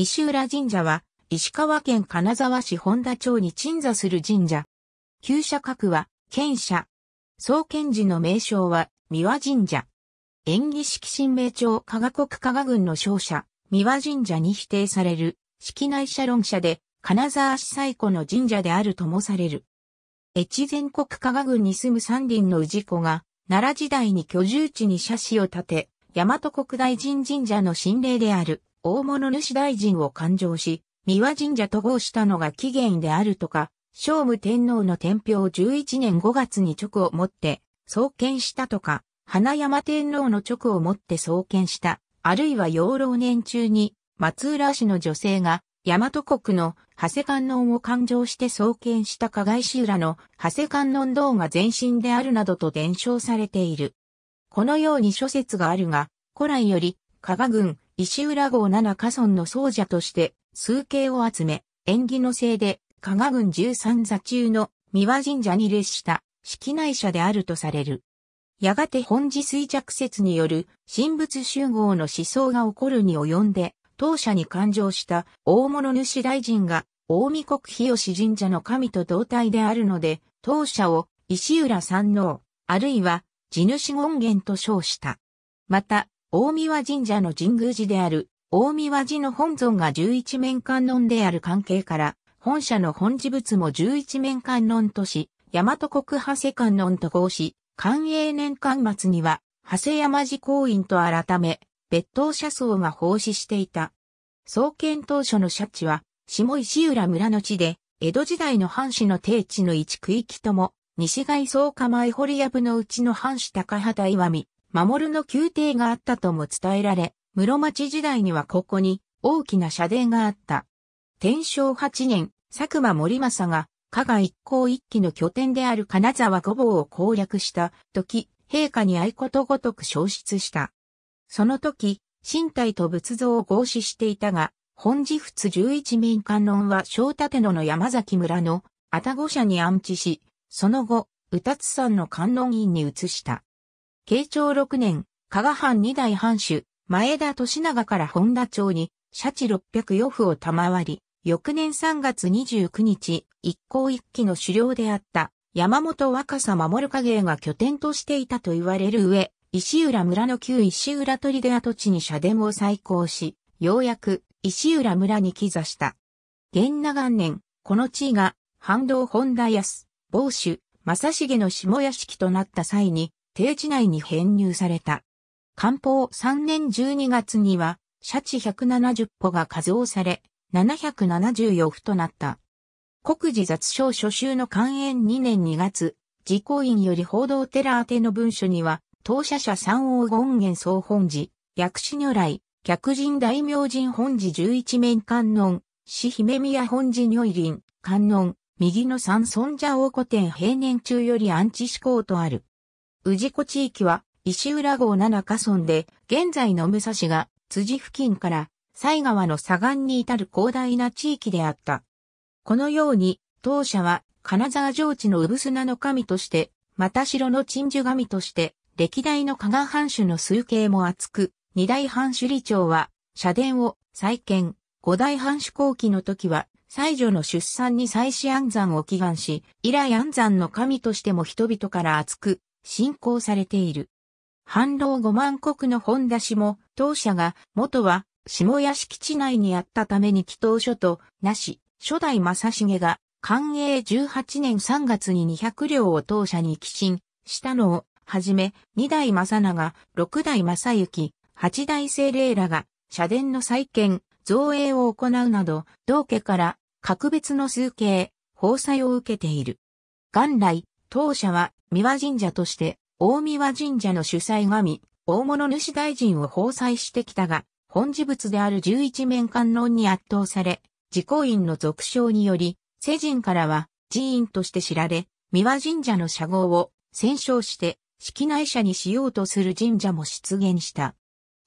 石浦神社は、石川県金沢市本田町に鎮座する神社。旧社格は、県社。創建時の名称は、三輪神社。演技式神明町加賀国加賀郡の商社、三輪神社に否定される、式内社論社で、金沢市最古の神社であるともされる。越前国加賀郡に住む三輪の氏子が、奈良時代に居住地に社市を建て、大和国大神神社の神霊である。大物主大臣を勘定し、三輪神社と合したのが起源であるとか、聖武天皇の天平11年5月に直をもって創建したとか、花山天皇の直をもって創建した、あるいは養老年中に松浦市の女性が大和国の長谷観音を勘定して創建した加害市浦の長谷観音堂が前身であるなどと伝承されている。このように諸説があるが、古来より加賀郡石浦号7家村の僧者として、数形を集め、縁起のせいで、加賀郡13座中の三輪神社に列した、式内者であるとされる。やがて本寺衰弱説による神仏集合の思想が起こるに及んで、当社に勘定した大物主大臣が、大見国日吉神社の神と同体であるので、当社を石浦三王、あるいは地主権限と称した。また、大宮神社の神宮寺である、大宮寺の本尊が十一面観音である関係から、本社の本寺仏も十一面観音とし、大和国派世観音と合し、寛永年間末には、長谷山寺公院と改め、別当社僧が奉仕していた。創建当初の社地は、下石浦村の地で、江戸時代の藩士の定地の一区域とも、西外総構え堀藪のうちの藩士高畑岩見、守の宮廷があったとも伝えられ、室町時代にはここに大きな社殿があった。天正8年、佐久間森政が、加賀一向一揆の拠点である金沢五坊を攻略した時、陛下に合ことごとく消失した。その時、身体と仏像を合祀していたが、本寺仏十一面観音は小立野の山崎村の愛宕社に安置し、その後、宇達山の観音院に移した。慶長六年、加賀藩二代藩主、前田利長から本田町に、社地六百余府を賜り、翌年三月二十九日、一向一揆の狩猟であった山本若狭守影が拠点としていたと言われる上、石浦村の旧石浦砦跡地に社殿を再興し、ようやく石浦村に帰座した。元長元年、この地位が、半道本田康、坊主、正重の下屋敷となった際に、定地内に編入された。官報3年12月には、シャチ170歩が加増され、774歩となった。国事雑賞初秋の官縁2年2月、自公院より報道テラ宛宛の文書には、当社者三王権元総本寺、薬師如来、客人大明神本寺十一面観音、死姫宮本寺如意林、観音、右の三尊者王古典平年中より安置志向とある。氏子地域は、石浦号七ヶ村で、現在の武蔵が、辻付近から、西川の左岸に至る広大な地域であった。このように、当社は、金沢上地の産砂の神として、また城の鎮守神として、歴代の加賀藩主の数形も厚く、二大藩主理長は、社殿を再建、五大藩主後期の時は、西女の出産に妻子安産を祈願し、以来安産の神としても人々から厚く、信仰されている。反老五万国の本田氏も、当社が、元は、下屋敷地内にあったために祈祷書と、なし、初代正重が、寛永18年3月に200両を当社に寄進したのを、はじめ、二代正長、六代正幸、八代聖霊らが、社殿の再建、造営を行うなど、同家から、格別の数形、法裁を受けている。元来、当社は、三輪神社として、大三輪神社の主催神、大物主大臣を奉祭してきたが、本事物である十一面観音に圧倒され、自己院の俗称により、世人からは寺院として知られ、三輪神社の社号を戦勝して、式内社にしようとする神社も出現した。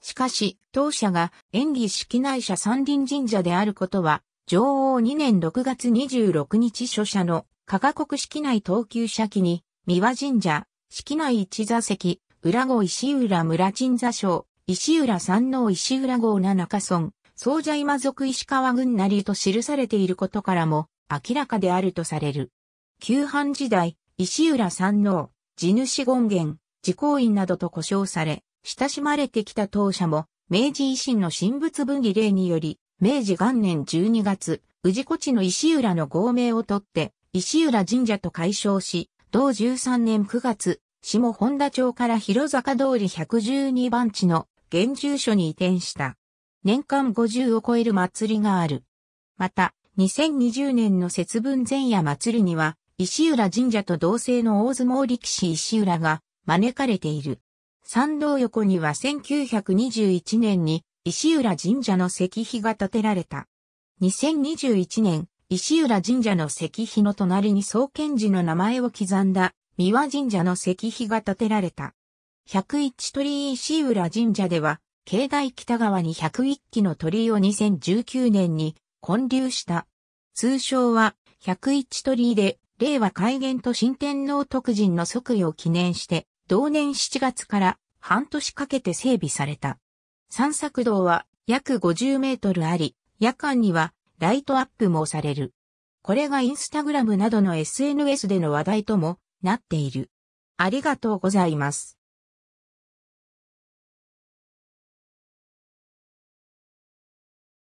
しかし、当社が演技式内社三輪神社であることは、女王2年6月26日書社の加賀国式内等級社記に三輪神社、式内一座席、浦郷石浦村鎮座所、石浦三王石浦号七中村、総社今属石川郡なりと記されていることからも明らかであるとされる。旧藩時代、石浦三王、地主権限、自公院などと呼称され、親しまれてきた当社も、明治維新の神仏分離令により、明治元年12月、宇治古地の石浦の合名を取って、石浦神社と解消し、同13年9月、下本田町から広坂通り112番地の現住所に移転した。年間50を超える祭りがある。また、2020年の節分前夜祭りには、石浦神社と同姓の大相撲力士石浦が招かれている。参道横には1921年に石浦神社の石碑が建てられた。2021年、石浦神社の石碑の隣に創建時の名前を刻んだ、三輪神社の石碑が建てられた。101鳥居石浦神社では、境内北側に101基の鳥居を2019年に建立した。通称は、101鳥居で、令和開元と新天皇徳人の即位を記念して、同年7月から半年かけて整備された。散策道は約50メートルあり、夜間にはライトアップもされる。これがインスタグラムなどの SNS での話題ともなっている。ありがとうございます。